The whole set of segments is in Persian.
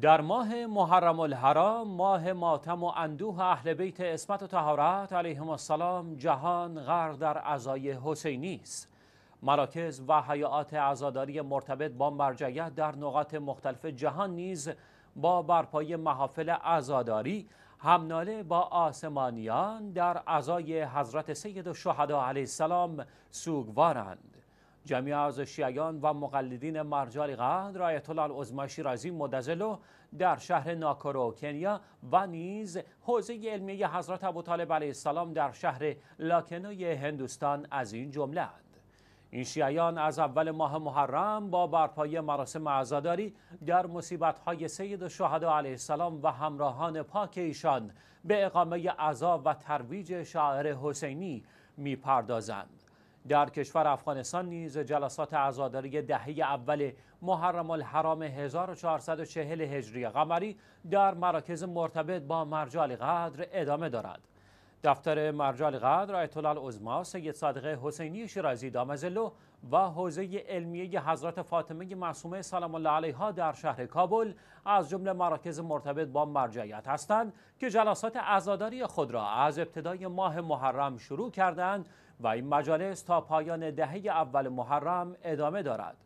در ماه محرم الحرام ماه ماتم و اندوه اهل بیت اسمت و تهارت علیهم السلام جهان غرق در عزای حسینی است مراکز و حیات عزاداری مرتبط با مرجعیت در نقاط مختلف جهان نیز با برپای محافل عزاداری همناله با آسمانیان در عزای حضرت سید و علیه السلام سوگوارند جمعی از شیعیان و مقلدین مرجع غد آیت الله شیرازی مدزلو در شهر ناکورو کنیا و نیز حوزه علمی حضرت ابوطالب علیه السلام در شهر لاکنوی هندوستان از این جمله این شیعیان از اول ماه محرم با برپایی مراسم عزاداری در مصیبت‌های سید و شهدا علیه السلام و همراهان پاک ایشان به اقامه عذاب و ترویج شاعر حسینی میپردازند. در کشور افغانستان نیز جلسات عزاداری دهه اول محرم الحرام 1440 هجری قمری در مراکز مرتبط با مرجع قدر ادامه دارد. دفتر مرجع القدر آیت الله العظما سید صادق حسینی شیرازی دامزلو و حوزه علمیه حضرت فاطمه معصومه سلام الله علیها در شهر کابل از جمله مراکز مرتبط با مرجعیت هستند که جلسات عزاداری خود را از ابتدای ماه محرم شروع کردند و این مجالس تا پایان دهه اول محرم ادامه دارد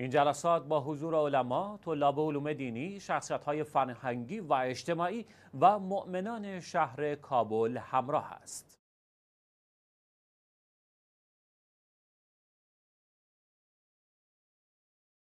این جلسات با حضور علما، طلاب علوم دینی، شخصیت‌های فرهنگی و اجتماعی و مؤمنان شهر کابل همراه است.